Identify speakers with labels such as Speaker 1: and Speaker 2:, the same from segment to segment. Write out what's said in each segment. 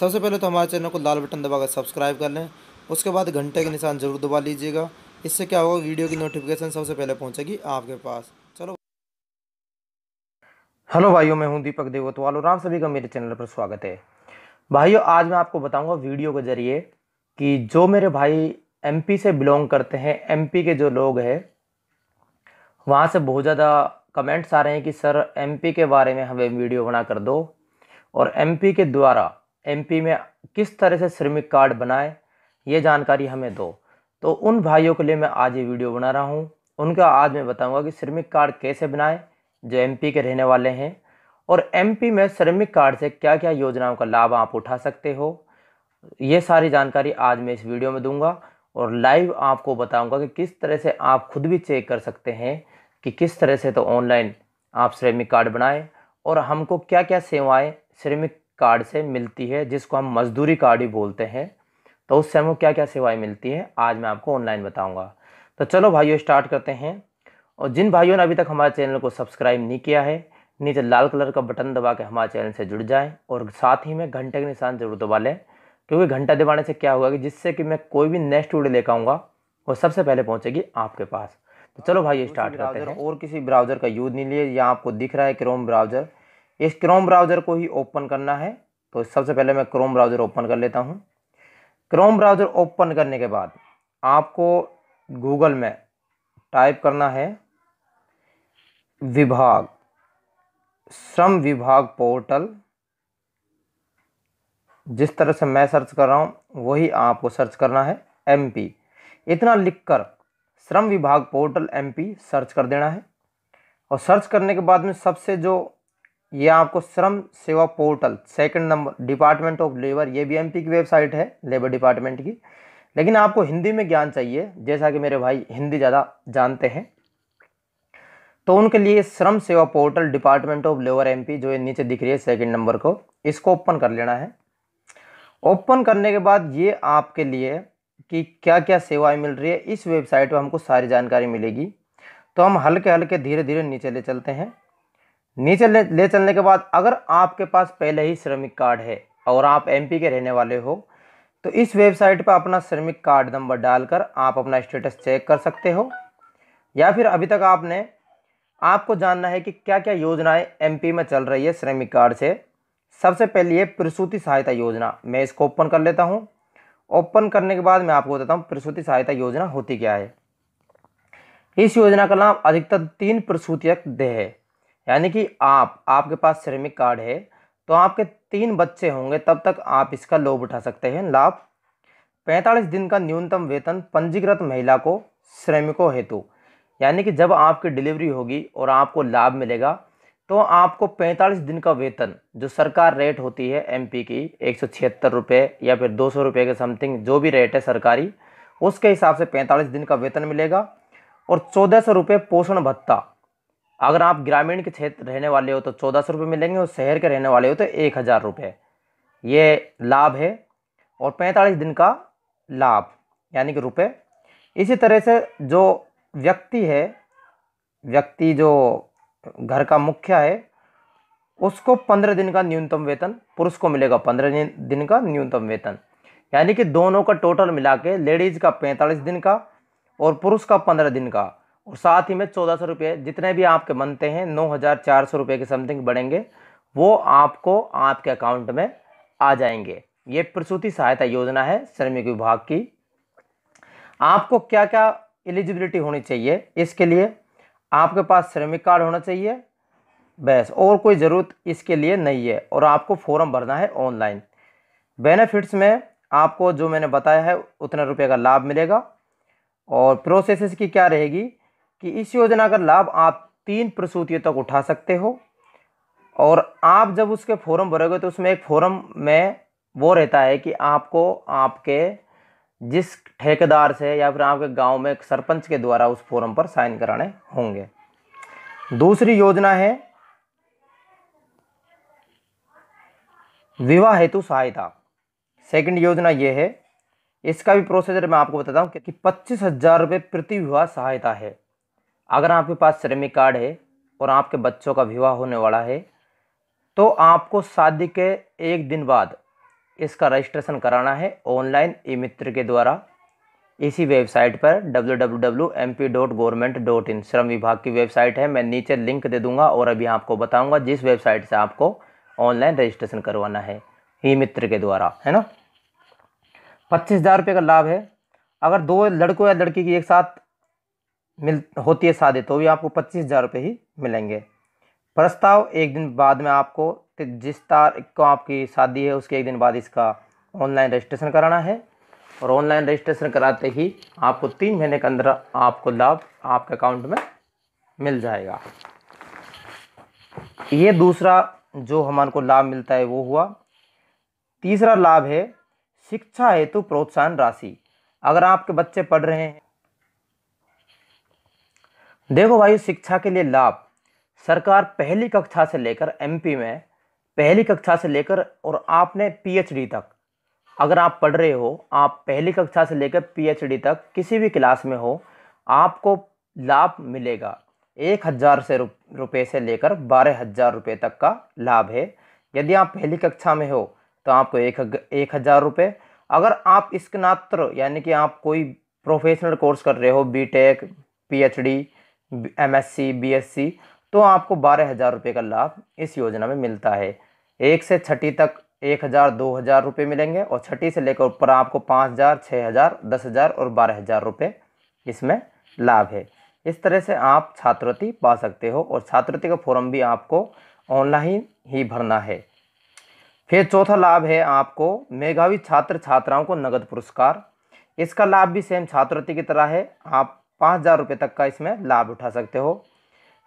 Speaker 1: सबसे पहले तो हमारे चैनल को लाल बटन दबाकर सब्सक्राइब कर लें उसके बाद घंटे के निशान ज़रूर दबा लीजिएगा इससे क्या होगा वीडियो की नोटिफिकेशन सबसे पहले पहुँचेगी आपके पास चलो हेलो भाइयों मैं हूं दीपक देवतवाल और आप सभी का मेरे चैनल पर स्वागत है भाइयों आज मैं आपको बताऊंगा वीडियो के जरिए कि जो मेरे भाई एम से बिलोंग करते हैं एम के जो लोग हैं वहाँ से बहुत ज़्यादा कमेंट्स आ रहे हैं कि सर एम के बारे में हमें वीडियो बना कर दो और एमपी के द्वारा एमपी में किस तरह से श्रमिक कार्ड बनाए ये जानकारी हमें दो तो उन भाइयों के लिए मैं आज ये वीडियो बना रहा हूँ उनका आज मैं बताऊँगा कि श्रमिक कार्ड कैसे बनाएं जो एम के रहने वाले हैं और एम में श्रमिक कार्ड से क्या क्या योजनाओं का लाभ आप उठा सकते हो ये सारी जानकारी आज मैं इस वीडियो में दूंगा और लाइव आपको बताऊंगा कि किस तरह से आप खुद भी चेक कर सकते हैं कि किस तरह से तो ऑनलाइन आप श्रमिक कार्ड बनाएं और हमको क्या क्या सेवाएं श्रमिक कार्ड से मिलती है जिसको हम मजदूरी कार्ड ही बोलते हैं तो उससे हमको क्या क्या सेवाएं मिलती हैं आज मैं आपको ऑनलाइन बताऊंगा तो चलो भाइयों स्टार्ट करते हैं और जिन भाइयों ने अभी तक हमारे चैनल को सब्सक्राइब नहीं किया है नीचे लाल कलर का बटन दबा के हमारे चैनल से जुड़ जाएँ और साथ ही में घंटे के निशान जरूर दबा लें क्योंकि घंटा दबाने से क्या होगा कि जिससे कि मैं कोई भी नेक्स्ट वीडियो लेकर आऊँगा वो सबसे पहले पहुँचेगी आपके पास तो चलो भाई ये स्टार्ट करते हैं और किसी ब्राउज़र का यूज़ नहीं लिए या आपको दिख रहा है क्रोम ब्राउज़र इस क्रोम ब्राउज़र को ही ओपन करना है तो सबसे पहले मैं क्रोम ब्राउज़र ओपन कर लेता हूँ क्रोम ब्राउज़र ओपन करने के बाद आपको गूगल में टाइप करना है विभाग श्रम विभाग पोर्टल जिस तरह से मैं सर्च कर रहा हूँ वही आपको सर्च करना है एमपी इतना लिखकर श्रम विभाग पोर्टल एमपी सर्च कर देना है और सर्च करने के बाद में सबसे जो ये आपको Shram Seva portal second number department of labour ये भी एमपी की वेबसाइट है लेबर डिपार्टमेंट की लेकिन आपको हिंदी में ज्ञान चाहिए जैसा कि मेरे भाई हिंदी ज़्यादा जानते हैं तो उनके लिए Shram Seva portal department of labour MP जो ये नीचे दिख रही है सेकंड नंबर को इसको ओपन कर लेना है ओपन करने के बाद ये आपके लिए कि क्या क्या सेवाएं मिल रही है इस वेबसाइट पर हमको सारी जानकारी मिलेगी तो हम हल्के हल्के धीरे धीरे नीचे ले चलते हैं नीचे ले, ले चलने के बाद अगर आपके पास पहले ही श्रमिक कार्ड है और आप एमपी के रहने वाले हो तो इस वेबसाइट पर अपना श्रमिक कार्ड नंबर डालकर आप अपना स्टेटस चेक कर सकते हो या फिर अभी तक आपने आपको जानना है कि क्या क्या योजनाएं एमपी में चल रही है श्रमिक कार्ड से सबसे पहले है प्रसूति सहायता योजना मैं इसको ओपन कर लेता हूँ ओपन करने के बाद मैं आपको बताता हूँ प्रसूति सहायता योजना होती क्या है इस योजना का नाम अधिकतर तीन प्रसूतियक देह है यानी कि आप आपके पास श्रमिक कार्ड है तो आपके तीन बच्चे होंगे तब तक आप इसका लोभ उठा सकते हैं लाभ पैंतालीस दिन का न्यूनतम वेतन पंजीकृत महिला को श्रमिकों हेतु यानी कि जब आपकी डिलीवरी होगी और आपको लाभ मिलेगा तो आपको 45 दिन का वेतन जो सरकार रेट होती है एमपी की एक सौ या फिर दो सौ के समथिंग जो भी रेट है सरकारी उसके हिसाब से 45 दिन का वेतन मिलेगा और चौदह सौ पोषण भत्ता अगर आप ग्रामीण के क्षेत्र रहने वाले हो तो चौदह सौ रुपये मिलेंगे और शहर के रहने वाले हो तो एक हज़ार रुपये ये लाभ है और पैंतालीस दिन का लाभ यानी कि रुपये इसी तरह से जो व्यक्ति है व्यक्ति जो घर का मुखिया है उसको पंद्रह दिन का न्यूनतम वेतन पुरुष को मिलेगा पंद्रह दिन का न्यूनतम वेतन यानी कि दोनों का टोटल मिला के लेडीज़ का पैंतालीस दिन का और पुरुष का पंद्रह दिन का और साथ ही में चौदह सौ रुपये जितने भी आपके बनते हैं नौ हज़ार चार सौ रुपये के समथिंग बढ़ेंगे वो आपको आपके अकाउंट में आ जाएंगे ये प्रसूति सहायता योजना है श्रमिक विभाग की आपको क्या क्या एलिजिबिलिटी होनी चाहिए इसके लिए आपके पास श्रमिक कार्ड होना चाहिए बस और कोई ज़रूरत इसके लिए नहीं है और आपको फॉर्म भरना है ऑनलाइन बेनिफिट्स में आपको जो मैंने बताया है उतने रुपये का लाभ मिलेगा और प्रोसेसेस की क्या रहेगी कि इस योजना का लाभ आप तीन प्रसूतियों तक उठा सकते हो और आप जब उसके फॉर्म भरोगे तो उसमें एक फॉर्म में वो रहता है कि आपको आपके जिस ठेकेदार से या फिर आपके गांव में सरपंच के द्वारा उस फॉर्म पर साइन कराने होंगे दूसरी योजना है विवाह हेतु सहायता सेकंड योजना ये है इसका भी प्रोसीजर मैं आपको बताता हूँ कि पच्चीस हज़ार रुपये प्रति विवाह सहायता है अगर आपके पास श्रमिक कार्ड है और आपके बच्चों का विवाह होने वाला है तो आपको शादी के एक दिन बाद इसका रजिस्ट्रेशन कराना है ऑनलाइन ई मित्र के द्वारा इसी वेबसाइट पर www.mp.government.in श्रम विभाग की वेबसाइट है मैं नीचे लिंक दे दूंगा और अभी आपको बताऊंगा जिस वेबसाइट से आपको ऑनलाइन रजिस्ट्रेशन करवाना है ई मित्र के द्वारा है ना पच्चीस हज़ार रुपये का लाभ है अगर दो लड़कों या लड़की की एक साथ मिल होती है सादे तो भी आपको पच्चीस हज़ार रुपये ही मिलेंगे प्रस्ताव एक दिन बाद में आपको जिस तारीख को आपकी शादी है उसके एक दिन बाद इसका ऑनलाइन रजिस्ट्रेशन कराना है और ऑनलाइन रजिस्ट्रेशन कराते ही आपको तीन महीने के अंदर आपको लाभ आपके अकाउंट में मिल जाएगा ये दूसरा जो हमारे को लाभ मिलता है वो हुआ तीसरा लाभ है शिक्षा हेतु प्रोत्साहन राशि अगर आपके बच्चे पढ़ रहे हैं देखो भाई शिक्षा के लिए लाभ सरकार पहली कक्षा से लेकर एमपी में पहली कक्षा से लेकर और आपने पीएचडी तक अगर आप पढ़ रहे हो आप पहली कक्षा से लेकर पीएचडी तक किसी भी क्लास में हो आपको लाभ मिलेगा एक हज़ार से रुपये से लेकर बारह हज़ार रुपये तक का लाभ है यदि आप पहली कक्षा में हो तो आपको एक एक हज़ार रुपये अगर आप स्नात्र यानी कि आप कोई प्रोफेशनल कोर्स कर रहे हो बीटेक पीएचडी एमएससी बीएससी तो आपको बारह हज़ार रुपये का लाभ इस योजना में मिलता है एक से छठी तक एक हज़ार दो हज़ार रुपये मिलेंगे और छठी से लेकर ऊपर आपको पाँच हज़ार छः हज़ार दस हज़ार और बारह हज़ार रुपये इसमें लाभ है इस तरह से आप छात्रवृत्ति पा सकते हो और छात्रवृत्ति का फॉर्म भी आपको ऑनलाइन ही भरना है फिर चौथा लाभ है आपको मेघावी छात्र छात्राओं को नगद पुरस्कार इसका लाभ भी सेम छात्रवृत्ति की तरह है आप पाँच हज़ार रुपये तक का इसमें लाभ उठा सकते हो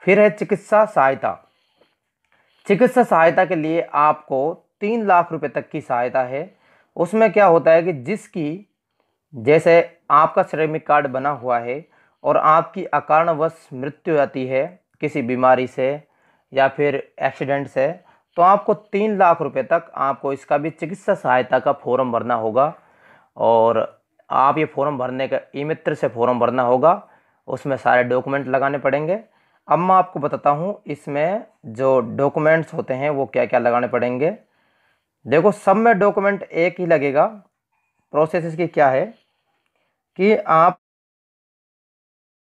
Speaker 1: फिर है चिकित्सा सहायता चिकित्सा सहायता के लिए आपको तीन लाख रुपये तक की सहायता है उसमें क्या होता है कि जिसकी जैसे आपका श्रमिक कार्ड बना हुआ है और आपकी अकारणवश मृत्यु आती है किसी बीमारी से या फिर एक्सीडेंट से तो आपको तीन लाख रुपए तक आपको इसका भी चिकित्सा सहायता का फॉर्म भरना होगा और आप ये फॉर्म भरने का ई मित्र से फॉर्म भरना होगा उसमें सारे डॉक्यूमेंट लगाने पड़ेंगे अब मैं आपको बताता हूँ इसमें जो डॉक्यूमेंट्स होते हैं वो क्या क्या लगाने पड़ेंगे देखो सब में डॉक्यूमेंट एक ही लगेगा प्रोसेस इसकी क्या है कि आप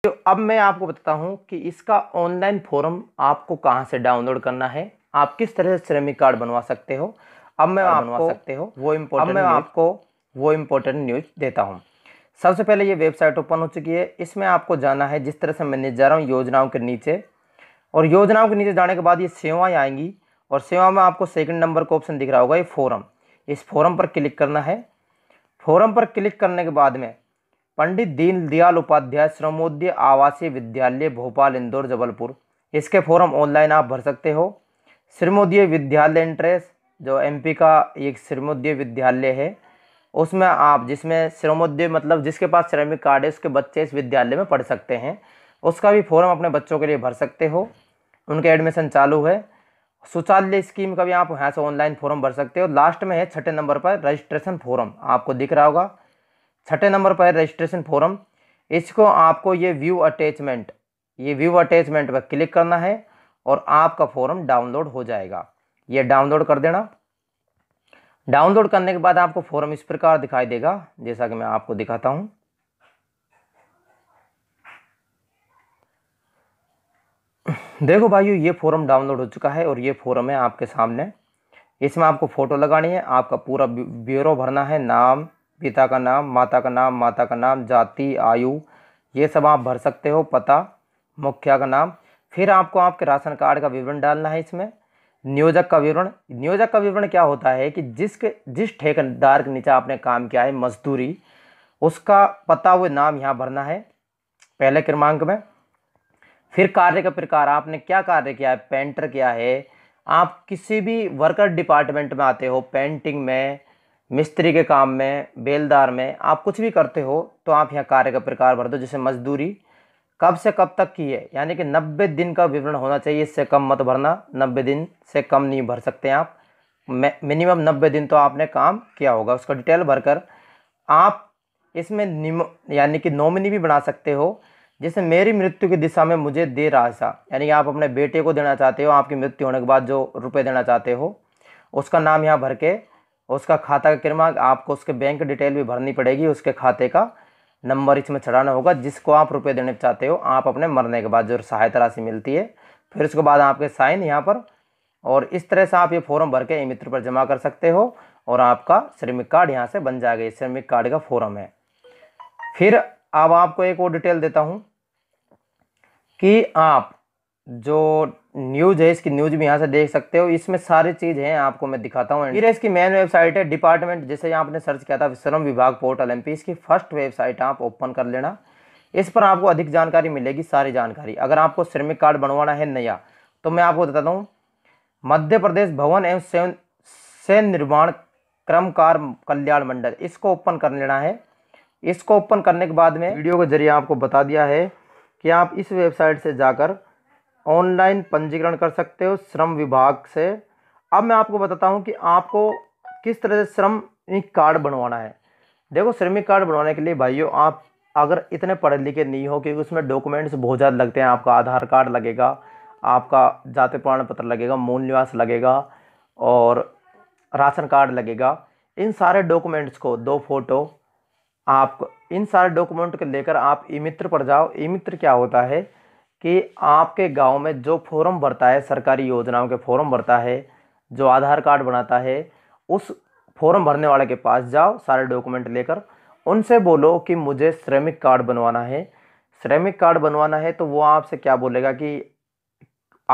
Speaker 1: तो अब मैं आपको बताता हूँ कि इसका ऑनलाइन फॉर्म आपको कहाँ से डाउनलोड करना है आप किस तरह से श्रमिक कार्ड बनवा सकते हो अब मैं बनवा सकते हो वो इम्पोर्टेंट मैं आपको वो इम्पोर्टेंट न्यूज देता हूँ सबसे पहले ये वेबसाइट ओपन हो चुकी है इसमें आपको जाना है जिस तरह से मैंने जा रहा हूँ योजनाओं के नीचे और योजनाओं के नीचे जाने के बाद ये सेवाएँ आएंगी और सेवा में आपको सेकंड नंबर का ऑप्शन दिख रहा होगा ये फोरम इस फोरम पर क्लिक करना है फोरम पर क्लिक करने के बाद में पंडित दीनदयाल उपाध्याय श्रमोदय आवासीय विद्यालय भोपाल इंदौर जबलपुर इसके फॉरम ऑनलाइन आप भर सकते हो श्रमोदय विद्यालय इंट्रेस जो एमपी का एक श्रमोदय विद्यालय है उसमें आप जिसमें श्रमोद्योग मतलब जिसके पास श्रमिक कार्ड है उसके बच्चे इस विद्यालय में पढ़ सकते हैं उसका भी फॉर्म अपने बच्चों के लिए भर सकते हो उनके एडमिशन चालू है शौचालय स्कीम का भी आप यहाँ से ऑनलाइन फॉर्म भर सकते हो लास्ट में है छठे नंबर पर रजिस्ट्रेशन फॉर्म आपको दिख रहा होगा छठे नंबर पर है रजिस्ट्रेशन फॉर्म इसको आपको ये व्यू अटैचमेंट ये व्यू अटैचमेंट पर क्लिक करना है और आपका फॉर्म डाउनलोड हो जाएगा ये डाउनलोड कर देना डाउनलोड करने के बाद आपको फॉर्म इस प्रकार दिखाई देगा जैसा कि मैं आपको दिखाता हूँ देखो भाइयों ये फॉर्म डाउनलोड हो चुका है और ये फॉर्म है आपके सामने इसमें आपको फ़ोटो लगानी है आपका पूरा ब्यूरो भरना है नाम पिता का नाम माता का नाम माता का नाम जाति आयु ये सब आप भर सकते हो पता मुखिया का नाम फिर आपको आपके राशन कार्ड का विवरण डालना है इसमें नियोजक का विवरण नियोजक का विवरण क्या होता है कि जिसके जिस ठेकेदार के नीचे आपने काम किया है मजदूरी उसका पता हुए नाम यहाँ भरना है पहले क्रमांक में फिर कार्य का प्रकार आपने क्या कार्य किया है पेंटर किया है आप किसी भी वर्कर डिपार्टमेंट में आते हो पेंटिंग में मिस्त्री के काम में बेलदार में आप कुछ भी करते हो तो आप यहाँ कार्य का प्रकार भर दो जैसे मजदूरी कब से कब तक की है यानी कि 90 दिन का विवरण होना चाहिए इससे कम मत भरना 90 दिन से कम नहीं भर सकते आप मिनिमम 90 दिन तो आपने काम किया होगा उसका डिटेल भरकर आप इसमें निम यानी कि नॉमिनी भी बना सकते हो जैसे मेरी मृत्यु की दिशा में मुझे दे राशा यानी आप अपने बेटे को देना चाहते हो आपकी मृत्यु होने के बाद जो रुपये देना चाहते हो उसका नाम यहाँ भर के उसका खाता का क्रमांक आपको उसके बैंक डिटेल भी भरनी पड़ेगी उसके खाते का नंबर इसमें चढ़ाना होगा जिसको आप रुपये देने चाहते हो आप अपने मरने के बाद जो सहायता राशि मिलती है फिर उसके बाद आपके साइन यहाँ पर और इस तरह से आप ये फॉर्म भर के ई मित्र पर जमा कर सकते हो और आपका श्रमिक कार्ड यहाँ से बन जाएगा ये श्रमिक कार्ड का फॉर्म है फिर अब आपको एक और डिटेल देता हूँ कि आप जो न्यूज है इसकी न्यूज भी यहाँ से देख सकते हो इसमें सारी चीज है आपको मैं दिखाता हूँ फिर इसकी मेन वेबसाइट है डिपार्टमेंट जैसे यहाँ आपने सर्च किया था श्रम विभाग पोर्टल एम इसकी फर्स्ट वेबसाइट आप ओपन कर लेना इस पर आपको अधिक जानकारी मिलेगी सारी जानकारी अगर आपको श्रमिक कार्ड बनवाना है नया तो मैं आपको बताता हूँ मध्य प्रदेश भवन एवं सेन से निर्माण क्रमकार कल्याण मंडल इसको ओपन कर लेना है इसको ओपन करने के बाद में वीडियो के जरिए आपको बता दिया है कि आप इस वेबसाइट से जाकर ऑनलाइन पंजीकरण कर सकते हो श्रम विभाग से अब मैं आपको बताता हूँ कि आपको किस तरह से श्रमिक कार्ड बनवाना है देखो श्रमिक कार्ड बनवाने के लिए भाइयों आप अगर इतने पढ़े लिखे नहीं हो क्योंकि उसमें डॉक्यूमेंट्स बहुत ज़्यादा लगते हैं आपका आधार कार्ड लगेगा आपका जाति प्रमाण पत्र लगेगा मूल निवास लगेगा और राशन कार्ड लगेगा इन सारे डॉक्यूमेंट्स को दो फोटो आप इन सारे डॉक्यूमेंट को लेकर आप ई मित्र पर जाओ ई मित्र क्या होता है कि आपके गांव में जो फॉर्म भरता है सरकारी योजनाओं के फॉर्म भरता है जो आधार कार्ड बनाता है उस फॉर्म भरने वाले के पास जाओ सारे डॉक्यूमेंट लेकर उनसे बोलो कि मुझे श्रमिक कार्ड बनवाना है श्रमिक कार्ड बनवाना है तो वो आपसे क्या बोलेगा कि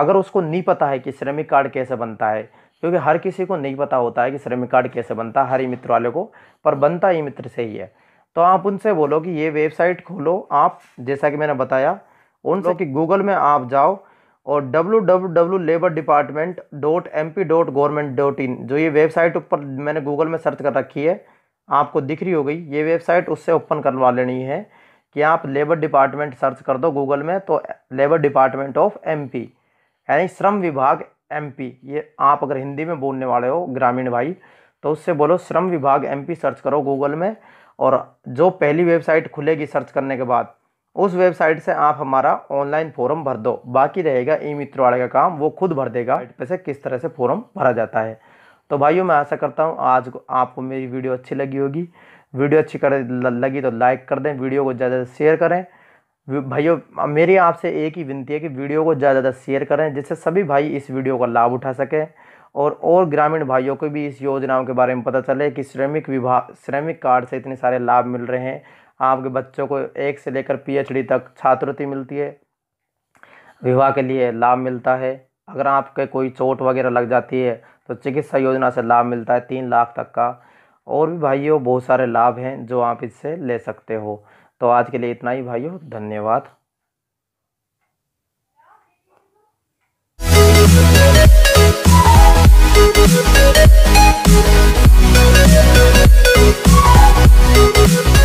Speaker 1: अगर उसको नहीं पता है कि श्रमिक कार्ड कैसे बनता है क्योंकि हर किसी को नहीं पता होता है कि श्रमिक कार्ड कैसे बनता है हर ई मित्र वाले को पर बनता ई मित्र से ही है तो आप उनसे बोलो कि ये वेबसाइट खोलो आप जैसा कि मैंने बताया उनसे कि गूगल में आप जाओ और W W W labour department dot M P dot government dot in जो ये वेबसाइट ऊपर मैंने गूगल में सर्च कर रखी है आपको दिख रही हो गई ये वेबसाइट उससे ओपन करवा लेनी है कि आप लेबर डिपार्टमेंट सर्च कर दो गूगल में तो labour department of M P यानी श्रम विभाग एम पी ये आप अगर हिंदी में बोलने वाले हो ग्रामीण भाई तो उससे बोलो श्रम विभाग एम पी सर्च करो गूगल में और जो पहली वेबसाइट खुलेगी सर्च करने के बाद उस वेबसाइट से आप हमारा ऑनलाइन फॉर्म भर दो बाकी रहेगा ई मित्र वाले का काम वो खुद भर देगा साइट पे से किस तरह से फॉर्म भरा जाता है तो भाइयों मैं आशा करता हूँ आज आपको मेरी वीडियो अच्छी लगी होगी वीडियो अच्छी कर लगी तो लाइक कर दें वीडियो को ज़्यादा से शेयर करें भाइयों मेरी आपसे एक ही विनती है कि वीडियो को ज़्यादा से ज़्यादा शेयर करें जिससे सभी भाई इस वीडियो का लाभ उठा सकें और और ग्रामीण भाइयों को भी इस योजनाओं के बारे में पता चले कि श्रमिक विभाग श्रमिक कार्ड से इतने सारे लाभ मिल रहे हैं आपके बच्चों को एक से लेकर पीएचडी तक छात्रवृत्ति मिलती है विवाह के लिए लाभ मिलता है अगर आपके कोई चोट वगैरह लग जाती है तो चिकित्सा योजना से लाभ मिलता है तीन लाख तक का और भी भाइयों बहुत सारे लाभ हैं जो आप इससे ले सकते हो तो आज के लिए इतना ही भाइयों धन्यवाद We'll be right back.